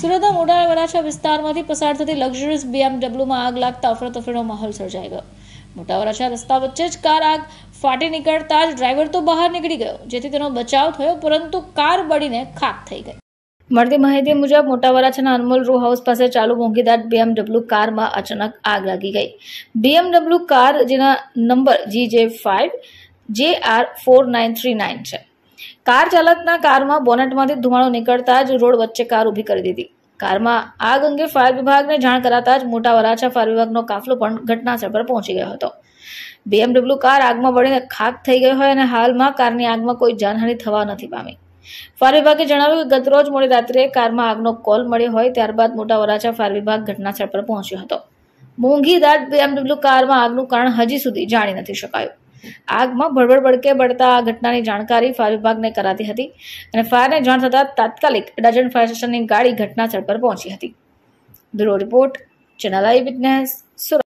સુરતના મોટા વરાછા વિસ્તારમાંથી પસાર થતી લક્ઝરીસ બીએમડબ્લ્યુમાં આગ લાગતા અફરતફરીનો માહોલ સર્જાઈ ગયો મોટા વરાછા રસ્તા વચ્ચે જ કાર આગ ફાટી નીકળતા જ ડ્રાઈવર તો બહાર નીકળી ગયો જેથી તેનો બચાવ થયો પરંતુ કાર બળીને ખાક થઈ ગઈ મળતી માહિતી મુજબ મોટા વરાછાના અનમોલ રૂ હાઉસ પાસે ચાલુ મોંઘીદાર બીએમડબ્લ્યુ કારમાં અચાનક આગ લાગી ગઈ બીએમડબ્લ્યુ કાર જેના number G J five J R four nine three nine છે કાર ચાલકના કારમાં બોનેટમાંથી ધુમાડો નીકળતા જ રોડ વચ્ચે કાર ઊભી કરી દીધી કારમાં આગ અંગે ફાયર વિભાગને જાણ કરાતા જ મોટા વરાછા ફાયર વિભાગનો કાફલો પણ ઘટનાસ્થળ પર પહોંચી ગયો હતો બીએમડબલ્યુ કાર આગમાં બળીને ખાક થઈ ગઈ હોય અને હાલમાં કારની આગમાં કોઈ જાનહાનિ થવા નથી પામી ફાયર વિભાગે જણાવ્યું કે ગતરોજ મોડી રાત્રે કારમાં આગનો કોલ મળ્યો હોય ત્યારબાદ મોટા વરાછા ફાયર વિભાગ ઘટનાસ્થળ પર પહોંચ્યો હતો મોંઘી દાટ બીએમડબલ્યુ કારમાં આગનું કારણ હજી સુધી જાણી નથી શકાયું આગમાં ભડબડ ભડકે બળતા આ ઘટનાની જાણકારી ફાયર વિભાગને કરાતી હતી અને ફાયરને જાણ થતાં તાત્કાલિક ડજન ફાયર સ્ટેશનની ગાડી ઘટનાસ્થળ પર પહોંચી હતી બ્યુરો રિપોર્ટ ચેનલ આઈ વિટનેસ